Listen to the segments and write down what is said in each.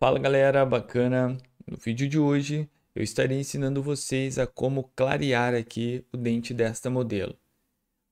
Fala galera, bacana? No vídeo de hoje eu estarei ensinando vocês a como clarear aqui o dente desta modelo.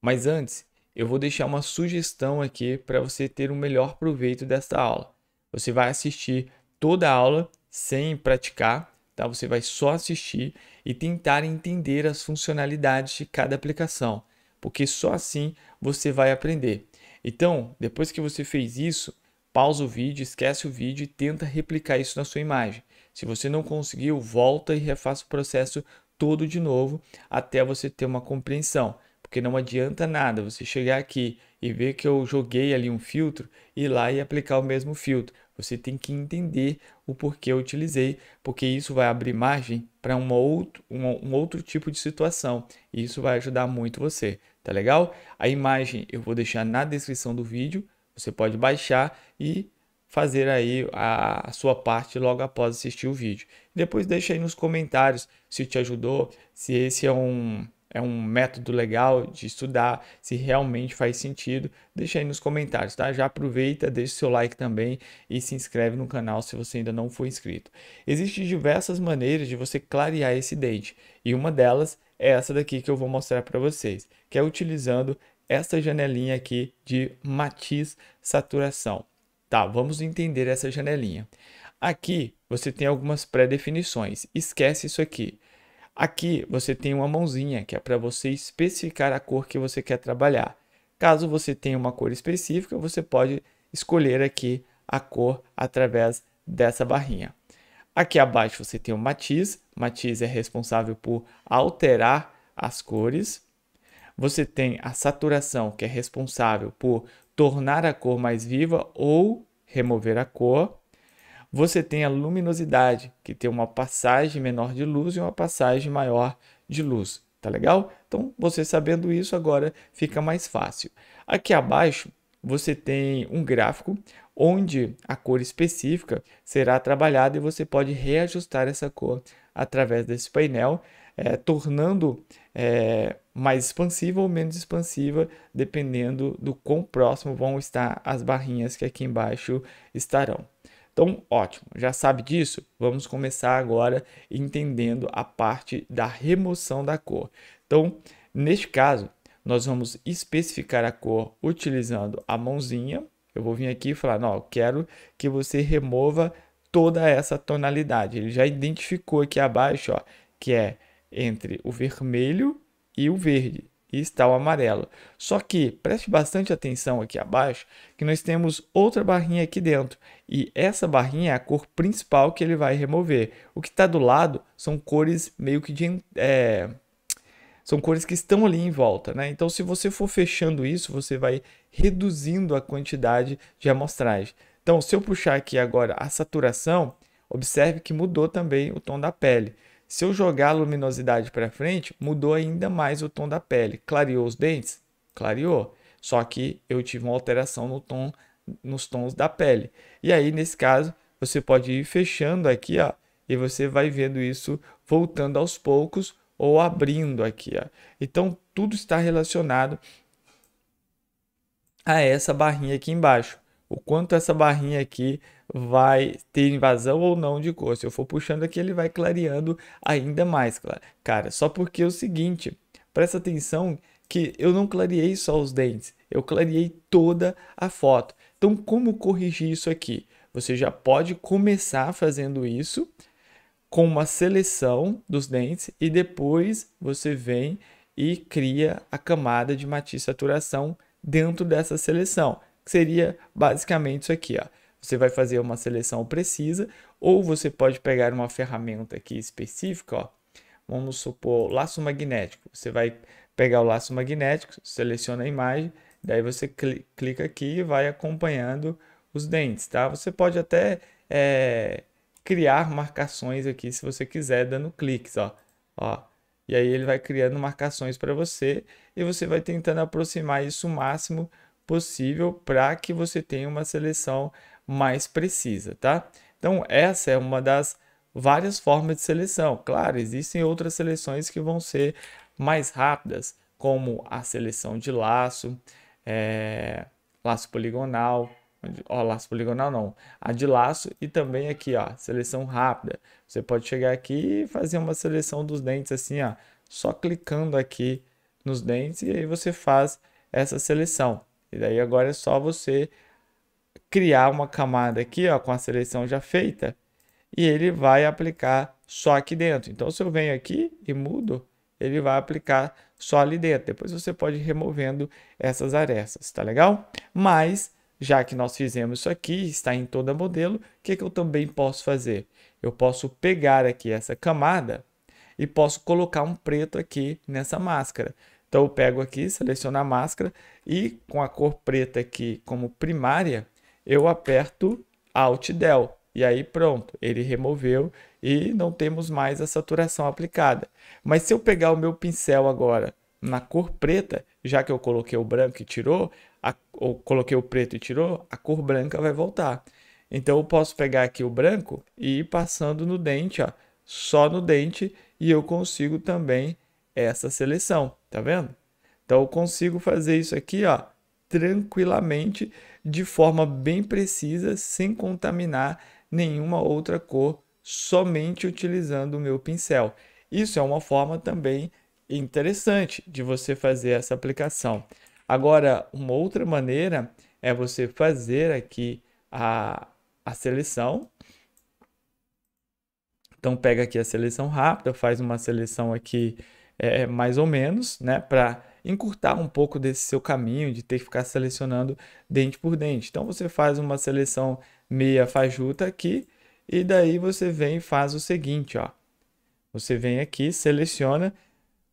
Mas antes, eu vou deixar uma sugestão aqui para você ter o um melhor proveito desta aula. Você vai assistir toda a aula sem praticar, tá? Você vai só assistir e tentar entender as funcionalidades de cada aplicação, porque só assim você vai aprender. Então, depois que você fez isso, pausa o vídeo, esquece o vídeo e tenta replicar isso na sua imagem. Se você não conseguiu, volta e refaça o processo todo de novo até você ter uma compreensão, porque não adianta nada você chegar aqui e ver que eu joguei ali um filtro e ir lá e aplicar o mesmo filtro. Você tem que entender o porquê eu utilizei, porque isso vai abrir margem para um outro, um outro tipo de situação. E isso vai ajudar muito você, tá legal? A imagem eu vou deixar na descrição do vídeo você pode baixar e fazer aí a, sua parte logo após assistir o vídeo. Depois deixa aí nos comentários se te ajudou, se esse é um, é um método legal de estudar, se realmente faz sentido. Deixa aí nos comentários, tá? Já aproveita, deixa seu like também e se inscreve no canal se você ainda não for inscrito. Existem diversas maneiras de você clarear esse dente e uma delas é essa daqui que eu vou mostrar para vocês, que é utilizando essa janelinha aqui de matiz saturação. Tá, vamos entender essa janelinha. Aqui você tem algumas pré-definições. Esquece isso aqui. Aqui você tem uma mãozinha que é para você especificar a cor que você quer trabalhar. Caso você tenha uma cor específica, você pode escolher aqui a cor através dessa barrinha. Aqui abaixo você tem o matiz. Matiz é responsável por alterar as cores. Você tem a saturação, que é responsável por tornar a cor mais viva ou remover a cor. Você tem a luminosidade, que tem uma passagem menor de luz e uma passagem maior de luz. Tá legal? Então, você sabendo isso, agora fica mais fácil. Aqui abaixo, você tem um gráfico onde a cor específica será trabalhada e você pode reajustar essa cor através desse painel é, tornando é, mais expansiva ou menos expansiva, dependendo do quão próximo vão estar as barrinhas que aqui embaixo estarão. Então, ótimo, já sabe disso? Vamos começar agora entendendo a parte da remoção da cor. Então, neste caso, nós vamos especificar a cor utilizando a mãozinha. Eu vou vir aqui e falar, não, quero que você remova toda essa tonalidade. Ele já identificou aqui abaixo, ó, que é entre o vermelho e o verde, e está o amarelo. Só que preste bastante atenção aqui abaixo, que nós temos outra barrinha aqui dentro, e essa barrinha é a cor principal que ele vai remover. O que está do lado são cores meio que de... É, são cores que estão ali em volta, né? Então, se você for fechando isso, você vai reduzindo a quantidade de amostragem. Então, se eu puxar aqui agora a saturação, observe que mudou também o tom da pele. Se eu jogar a luminosidade para frente, mudou ainda mais o tom da pele. Clareou os dentes? Clareou. Só que eu tive uma alteração no tom, nos tons da pele. E aí, nesse caso, você pode ir fechando aqui, ó, e você vai vendo isso voltando aos poucos ou abrindo aqui, ó. Então, tudo está relacionado a essa barrinha aqui embaixo. O quanto essa barrinha aqui vai ter invasão ou não de cor. Se eu for puxando aqui, ele vai clareando ainda mais, cara. Só porque é o seguinte, presta atenção que eu não clareei só os dentes, eu clareei toda a foto. Então, como corrigir isso aqui? Você já pode começar fazendo isso com uma seleção dos dentes e depois você vem e cria a camada de matiz saturação dentro dessa seleção, que seria basicamente isso aqui, ó você vai fazer uma seleção precisa, ou você pode pegar uma ferramenta aqui específica, ó, vamos supor laço magnético. Você vai pegar o laço magnético, seleciona a imagem, daí você cl clica aqui e vai acompanhando os dentes, tá? Você pode até é, criar marcações aqui se você quiser, dando cliques, ó. ó. E aí ele vai criando marcações para você e você vai tentando aproximar isso o máximo possível para que você tenha uma seleção mais precisa, tá? Então, essa é uma das várias formas de seleção. Claro, existem outras seleções que vão ser mais rápidas, como a seleção de laço, é, laço poligonal, ó, laço poligonal não, a de laço e também aqui, ó, seleção rápida. Você pode chegar aqui e fazer uma seleção dos dentes assim, ó, só clicando aqui nos dentes e aí você faz essa seleção. E daí agora é só você criar uma camada aqui, ó, com a seleção já feita, e ele vai aplicar só aqui dentro. Então, se eu venho aqui e mudo, ele vai aplicar só ali dentro. Depois você pode ir removendo essas arestas, tá legal? Mas, já que nós fizemos isso aqui, está em toda modelo, o que, que eu também posso fazer? Eu posso pegar aqui essa camada e posso colocar um preto aqui nessa máscara. Então, eu pego aqui, seleciono a máscara e com a cor preta aqui como primária, eu aperto Alt Del. E aí pronto, ele removeu e não temos mais a saturação aplicada. Mas se eu pegar o meu pincel agora na cor preta, já que eu coloquei o branco e tirou, a, ou coloquei o preto e tirou, a cor branca vai voltar. Então eu posso pegar aqui o branco e ir passando no dente, ó, só no dente, e eu consigo também essa seleção, tá vendo? Então eu consigo fazer isso aqui, ó, tranquilamente, de forma bem precisa, sem contaminar nenhuma outra cor, somente utilizando o meu pincel. Isso é uma forma também interessante de você fazer essa aplicação. Agora, uma outra maneira é você fazer aqui a, a seleção. Então, pega aqui a seleção rápida, faz uma seleção aqui é, mais ou menos, né? Para encurtar um pouco desse seu caminho de ter que ficar selecionando dente por dente. Então você faz uma seleção meia fajuta aqui e daí você vem e faz o seguinte, ó. Você vem aqui, seleciona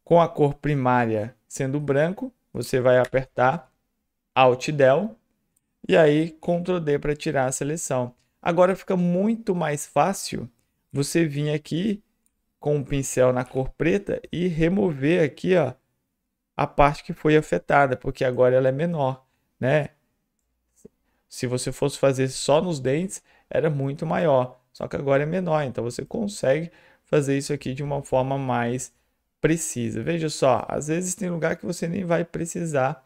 com a cor primária sendo branco, você vai apertar Alt Del e aí Ctrl D para tirar a seleção. Agora fica muito mais fácil você vir aqui com o pincel na cor preta e remover aqui, ó, a parte que foi afetada, porque agora ela é menor, né? Se você fosse fazer só nos dentes, era muito maior, só que agora é menor, então você consegue fazer isso aqui de uma forma mais precisa. Veja só, às vezes tem lugar que você nem vai precisar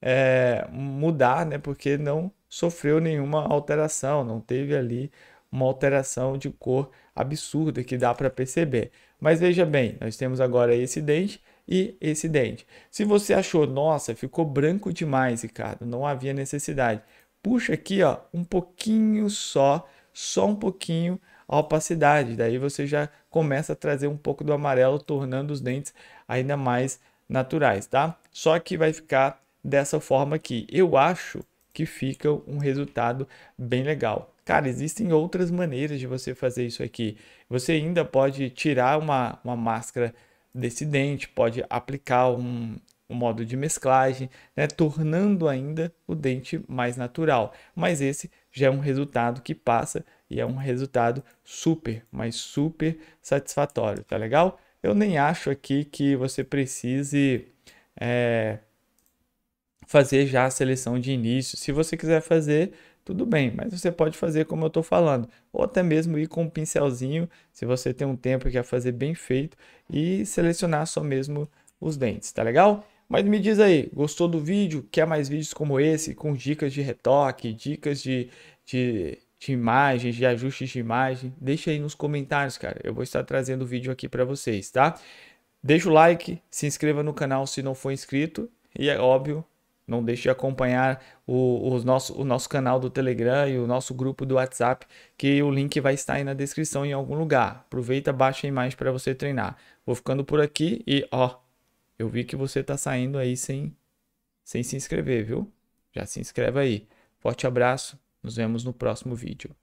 é, mudar, né? Porque não sofreu nenhuma alteração, não teve ali uma alteração de cor absurda que dá para perceber. Mas veja bem, nós temos agora esse dente e esse dente. Se você achou, nossa, ficou branco demais, Ricardo, não havia necessidade. Puxa aqui, ó, um pouquinho só, só um pouquinho a opacidade. Daí você já começa a trazer um pouco do amarelo, tornando os dentes ainda mais naturais, tá? Só que vai ficar dessa forma aqui. Eu acho que fica um resultado bem legal. Cara, existem outras maneiras de você fazer isso aqui. Você ainda pode tirar uma, uma máscara desse dente, pode aplicar um, um modo de mesclagem, né, tornando ainda o dente mais natural. Mas esse já é um resultado que passa e é um resultado super, mas super satisfatório, tá legal? Eu nem acho aqui que você precise é, fazer já a seleção de início. Se você quiser fazer, tudo bem, mas você pode fazer como eu estou falando, ou até mesmo ir com um pincelzinho, se você tem um tempo e quer fazer bem feito, e selecionar só mesmo os dentes, tá legal? Mas me diz aí, gostou do vídeo? Quer mais vídeos como esse, com dicas de retoque, dicas de, de, de imagens, de ajustes de imagem? Deixa aí nos comentários, cara. Eu vou estar trazendo o vídeo aqui para vocês, tá? Deixa o like, se inscreva no canal se não for inscrito e é óbvio, não deixe de acompanhar o, o, nosso, o nosso canal do Telegram e o nosso grupo do WhatsApp, que o link vai estar aí na descrição em algum lugar. Aproveita, baixa a imagem para você treinar. Vou ficando por aqui e ó, eu vi que você está saindo aí sem, sem se inscrever, viu? Já se inscreve aí. Forte abraço, nos vemos no próximo vídeo.